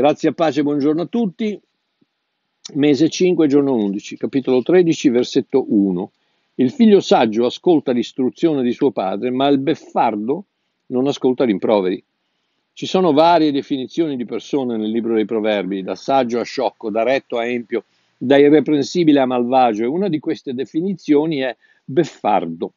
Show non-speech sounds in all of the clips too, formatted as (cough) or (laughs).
Grazie a pace, buongiorno a tutti. Mese 5, giorno 11, capitolo 13, versetto 1. Il figlio saggio ascolta l'istruzione di suo padre, ma il beffardo non ascolta rimproveri. Ci sono varie definizioni di persone nel libro dei proverbi, da saggio a sciocco, da retto a empio, da irreprensibile a malvagio, e una di queste definizioni è beffardo.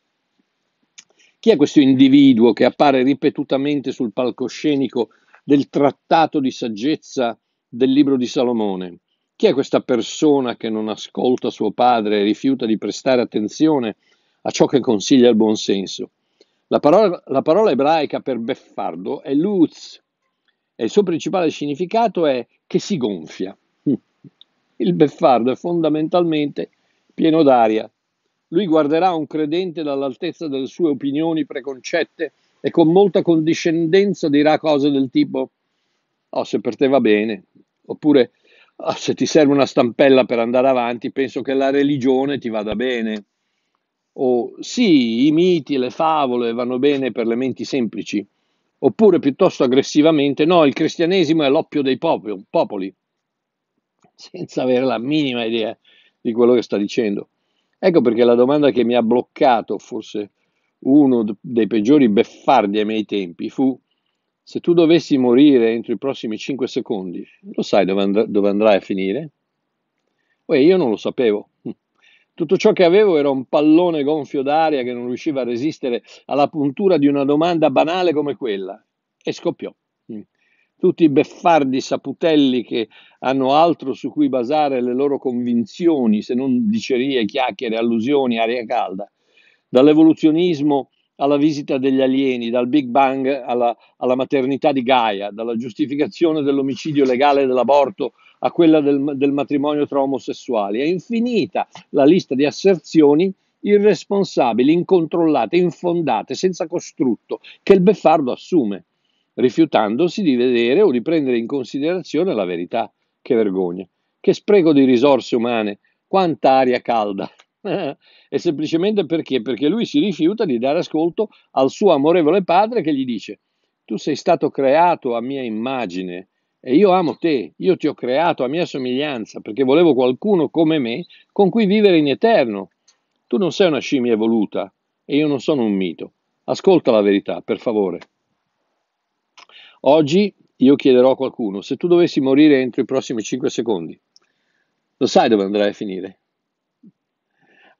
Chi è questo individuo che appare ripetutamente sul palcoscenico del trattato di saggezza del libro di Salomone. Chi è questa persona che non ascolta suo padre e rifiuta di prestare attenzione a ciò che consiglia il buonsenso? La parola, la parola ebraica per beffardo è lutz e il suo principale significato è che si gonfia. (laughs) Il beffardo è fondamentalmente pieno d'aria. Lui guarderà un credente dall'altezza delle sue opinioni preconcette e con molta condiscendenza dirà cose del tipo oh, se per te va bene, oppure oh, se ti serve una stampella per andare avanti, penso che la religione ti vada bene, o sì, i miti le favole vanno bene per le menti semplici, oppure piuttosto aggressivamente no, il cristianesimo è l'oppio dei popoli senza avere la minima idea di quello che sta dicendo. Ecco perché la domanda che mi ha bloccato, forse uno dei peggiori beffardi ai miei tempi fu se tu dovessi morire entro i prossimi 5 secondi, lo sai dove, andr- dove andrai a finire? Uè, eh, io non lo sapevo. (laughs) Tutto ciò che avevo era un pallone gonfio d'aria che non riusciva a resistere alla puntura di una domanda banale come quella. E scoppiò. Mm. Tutti i beffardi saputelli che hanno altro su cui basare le loro convinzioni, se non dicerie, chiacchiere, allusioni, aria calda dall'evoluzionismo alla visita degli alieni, dal Big Bang alla, alla maternità di Gaia, dalla giustificazione dell'omicidio legale dell'aborto a quella del, del matrimonio tra omosessuali. È infinita la lista di asserzioni irresponsabili, incontrollate, infondate, senza costrutto, che il beffardo assume, rifiutandosi di vedere o di prendere in considerazione la verità. Che vergogna, che spreco di risorse umane, quanta aria calda è eh, semplicemente perché? Perché lui si rifiuta di dare ascolto al suo amorevole padre che gli dice, tu sei stato creato a mia immagine e io amo te, io ti ho creato a mia somiglianza perché volevo qualcuno come me con cui vivere in eterno. Tu non sei una scimmia evoluta e io non sono un mito. Ascolta la verità, per favore. Oggi io chiederò a qualcuno se tu dovessi morire entro i prossimi 5 secondi. Lo sai dove andrai a finire?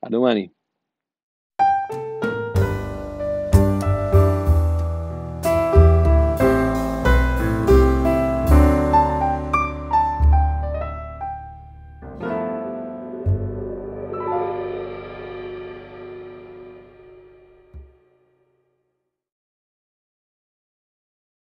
want domani.